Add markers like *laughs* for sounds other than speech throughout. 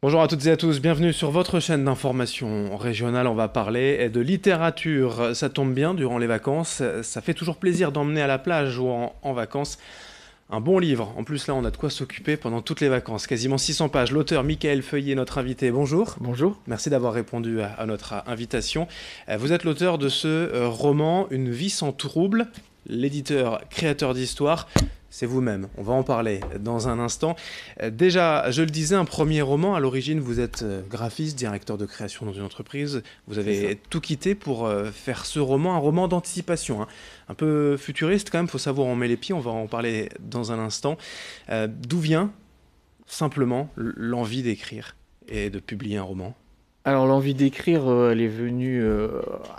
Bonjour à toutes et à tous, bienvenue sur votre chaîne d'information régionale. On va parler de littérature. Ça tombe bien durant les vacances. Ça fait toujours plaisir d'emmener à la plage ou en, vacances un bon livre. En plus, là, on a de quoi s'occuper pendant toutes les vacances. Quasiment 600 pages. L'auteur Michael Feuillet, notre invité. Bonjour. Bonjour. Merci d'avoir répondu à, à, notre invitation. Euh, vous êtes l'auteur de ce euh, roman Une vie sans trouble. L'éditeur créateur d'histoire c'est vous-même. On va en parler dans un instant. Euh, déjà, je le disais, un premier roman. À l'origine, vous êtes euh, graphiste, directeur de création dans une entreprise. Vous avez tout quitté pour euh, faire ce roman, un roman d'anticipation, hein. un peu futuriste quand même. il Faut savoir où on met les pieds. On va en parler dans un instant. D'où vient simplement l'envie d'écrire et de publier un roman alors l'envie d'écrire, elle est venue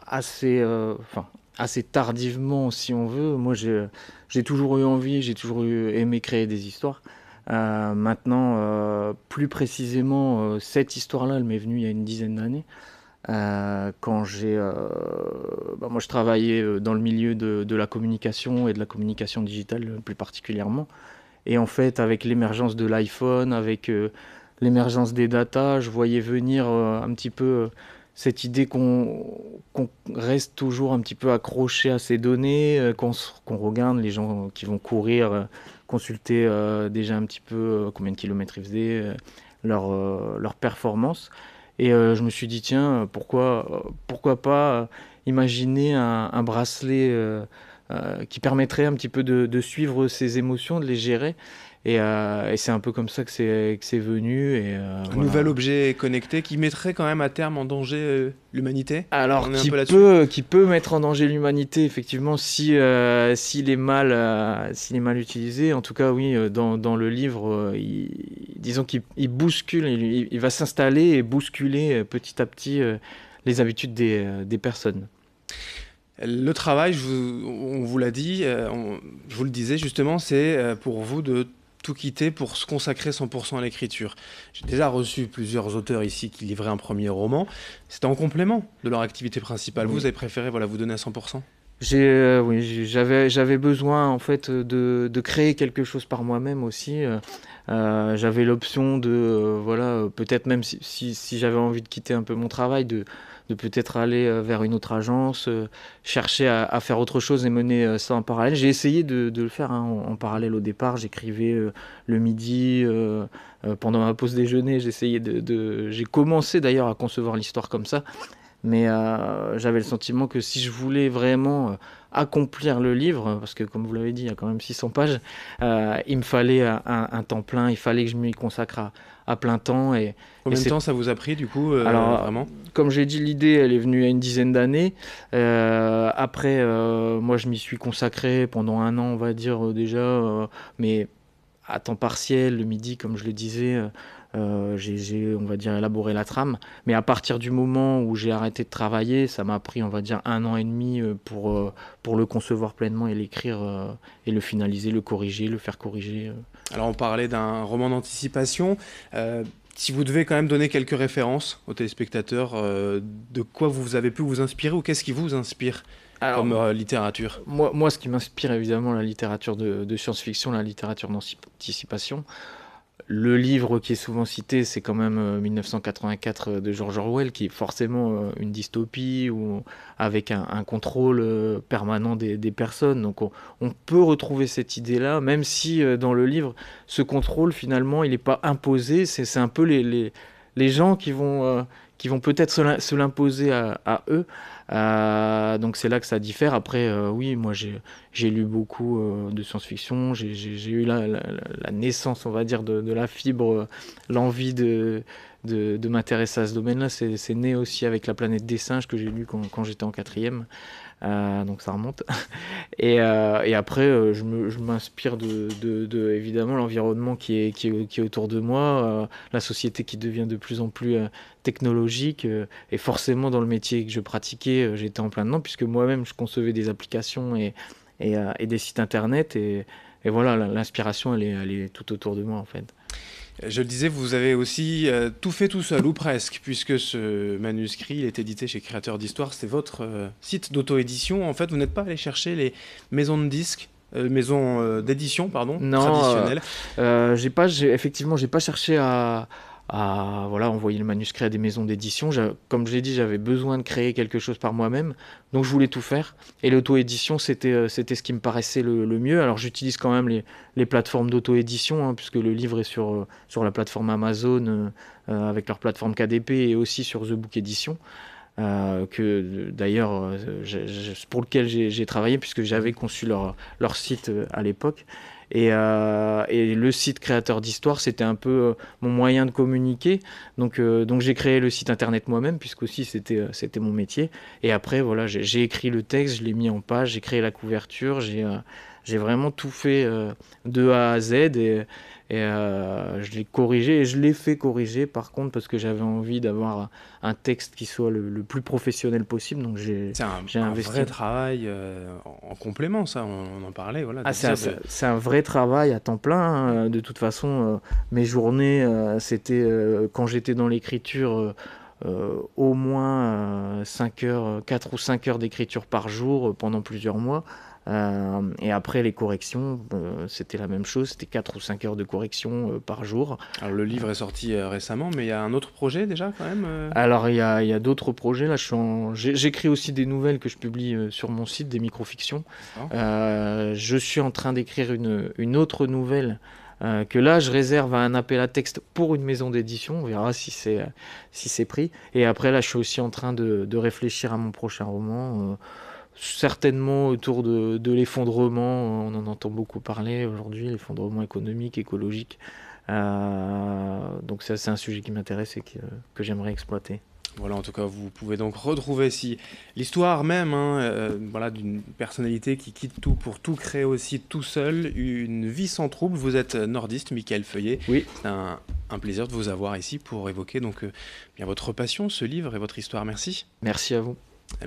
assez, enfin assez tardivement, si on veut. Moi, j'ai toujours eu envie, j'ai toujours aimé créer des histoires. Euh, maintenant, euh, plus précisément, euh, cette histoire-là, elle m'est venue il y a une dizaine d'années. quand j'ai, bah, moi, je travaillais dans le milieu de, de, la communication et de la communication digitale plus particulièrement. Et en fait, avec l'émergence de l'iPhone, avec l'émergence des datas, je voyais venir un petit peu cette idée qu'on reste toujours un petit peu accroché à ces données, euh, qu'on regarde les gens qui vont courir, euh, consulter euh, déjà un petit peu combien de kilomètres ils faisaient, leur, leur performance. Et je me suis dit, tiens, pourquoi, pourquoi pas imaginer un, bracelet qui permettrait un petit peu de, de suivre ces émotions, de les gérer. Euh, et, c'est un peu comme ça que c'est venu. Et, euh, un nouvel objet connecté qui mettrait quand même à terme en danger euh, l'humanité Alors, qui peut, qui peut mettre en danger l'humanité, effectivement, si, s'il est, mal est mal utilisé. En tout cas, oui, dans, dans le livre, disons qu'il bouscule, il, va s'installer et bousculer petit à petit les habitudes des, des, personnes. Le travail, on vous l'a dit, je vous le disais justement, c'est pour vous de tout quitter pour se consacrer 100% à l'écriture. J'ai déjà reçu plusieurs auteurs ici qui livraient un premier roman. C'était en complément de leur activité principale. Vous avez préféré voilà, vous donner à 100% j'ai euh, oui, j'avais j'avais besoin en fait de, de créer quelque chose par moi-même aussi. Euh, j'avais l'option de euh, voilà peut-être même si, si, j'avais envie de quitter un peu mon travail de, de peut-être aller euh, vers une autre agence, chercher à, à, faire autre chose et mener ça en parallèle. J'ai essayé de, de, le faire hein, en, parallèle au départ. J'écrivais le midi pendant ma pause déjeuner. J'essayais de, de j'ai commencé d'ailleurs à concevoir l'histoire comme ça mais euh, j'avais le sentiment que si je voulais vraiment euh, accomplir le livre, parce que comme vous l'avez dit, il y a quand même 600 pages, euh, il me fallait un, temps plein, il fallait que je m'y consacre à, plein temps. Et, Combien de temps ça vous a pris du coup Alors, vraiment Comme j'ai dit, l'idée, elle est venue il y a une dizaine d'années. après, moi, je m'y suis consacré pendant un an, on va dire déjà, mais à temps partiel, le midi, comme je le disais. Euh, j'ai, on va dire, élaboré la trame. Mais à partir du moment où j'ai arrêté de travailler, ça m'a pris, on va dire, un an et demi euh, pour, euh, pour le concevoir pleinement et l'écrire et le finaliser, le corriger, le faire corriger. Alors on parlait d'un roman d'anticipation. si vous devez quand même donner quelques références aux téléspectateurs, de quoi vous avez pu vous inspirer ou qu'est-ce qui vous inspire comme littérature moi, moi, ce qui m'inspire évidemment la littérature de science-fiction, la littérature d'anticipation. Le livre qui est souvent cité, c'est quand même 1984 euh, euh, de George Orwell, qui est forcément euh, une dystopie ou avec un, contrôle permanent des, personnes. Donc on, peut retrouver cette idée-là, même si dans le livre, ce contrôle finalement, il n'est pas imposé. C'est un peu les, gens qui vont, qui vont peut-être se l'imposer à, eux. Euh, donc c'est là que ça diffère. Après, euh, oui, moi j'ai lu beaucoup euh, de science-fiction, j'ai eu la, naissance, on va dire, de, la fibre, l'envie de, de, m'intéresser à ce domaine-là. C'est né aussi avec La planète des singes que j'ai lu quand, quand j'étais en quatrième. Euh, donc ça remonte. *laughs* Euh, et, après, euh, je m'inspire de, de, évidemment l'environnement qui est, qui, est, autour de moi, la société qui devient de plus en plus technologique. et forcément, dans le métier que je pratiquais, j'étais en plein dedans, puisque moi-même, je concevais des applications et, des sites internet. Et, voilà, l'inspiration, elle est tout autour de moi, en fait. Je le disais, vous avez aussi euh, tout fait tout seul, ou presque, puisque ce manuscrit est édité chez Créateur d'Histoire. C'est votre euh, site d'auto-édition. En fait, vous n'êtes pas allé chercher les maisons de disques euh, maisons d'édition pardon non, traditionnelles. j'ai pas, effectivement, j'ai pas cherché à, voilà, envoyer le manuscrit à des maisons d'édition. Comme je l'ai dit, j'avais besoin de créer quelque chose par moi-même, donc je voulais tout faire. Et l'auto-édition, c'était euh, ce qui me paraissait le, mieux. Alors j'utilise quand même les, les plateformes d'auto-édition, hein, puisque le livre est sur, euh, sur la plateforme Amazon, euh, avec leur plateforme KDP, et aussi sur The Book Edition. Euh, que d'ailleurs, euh, pour lequel j'ai travaillé, puisque j'avais conçu leur, leur site euh, à l'époque. Et, et, le site créateur d'histoire, c'était un peu mon moyen de communiquer. Donc, donc j'ai créé le site internet moi-même, puisque aussi c'était, c'était mon métier. Et après, voilà, j'ai, écrit le texte, je l'ai mis en page, j'ai créé la couverture, j'ai, j'ai vraiment tout fait euh, de A à Z et, euh, je l'ai corrigé et je l'ai fait corriger par contre parce que j'avais envie d'avoir un texte qui soit le, plus professionnel possible. Donc j'ai investi. un vrai travail euh, en complément, ça, on, en parlait. Voilà, ah, c'est un, vrai travail à temps plein. Hein, de toute façon, mes journées, c'était quand j'étais dans l'écriture. au moins heures, 4 ou 5 heures d'écriture par jour pendant plusieurs mois. Euh, et après les corrections, c'était la même chose, c'était 4 ou 5 heures de correction euh, par jour. Alors le livre est sorti euh, récemment, mais il y a un autre projet déjà quand même Alors il y a, d'autres projets, là j'écris en... aussi des nouvelles que je publie sur mon site, des microfictions. je suis en train d'écrire une, une, autre nouvelle. que là, je réserve à un appel à texte pour une maison d'édition. On verra si c'est si pris. Et après, là, je suis aussi en train de, de réfléchir à mon prochain roman certainement autour de, l'effondrement, on en entend beaucoup parler aujourd'hui, l'effondrement économique, écologique. Euh, donc ça c'est un sujet qui m'intéresse et que, j'aimerais exploiter. Voilà, en tout cas, vous pouvez donc retrouver ici l'histoire même, hein, euh, voilà, d'une personnalité qui quitte tout pour tout créer aussi tout seul, une vie sans trouble. Vous êtes nordiste, Michael Feuillet. Oui. C'est un, plaisir de vous avoir ici pour évoquer donc euh, bien votre passion, ce livre et votre histoire. Merci. Merci à vous.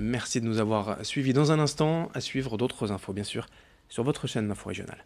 Merci de nous avoir suivis dans un instant. À suivre d'autres infos, bien sûr, sur votre chaîne Info Régionale.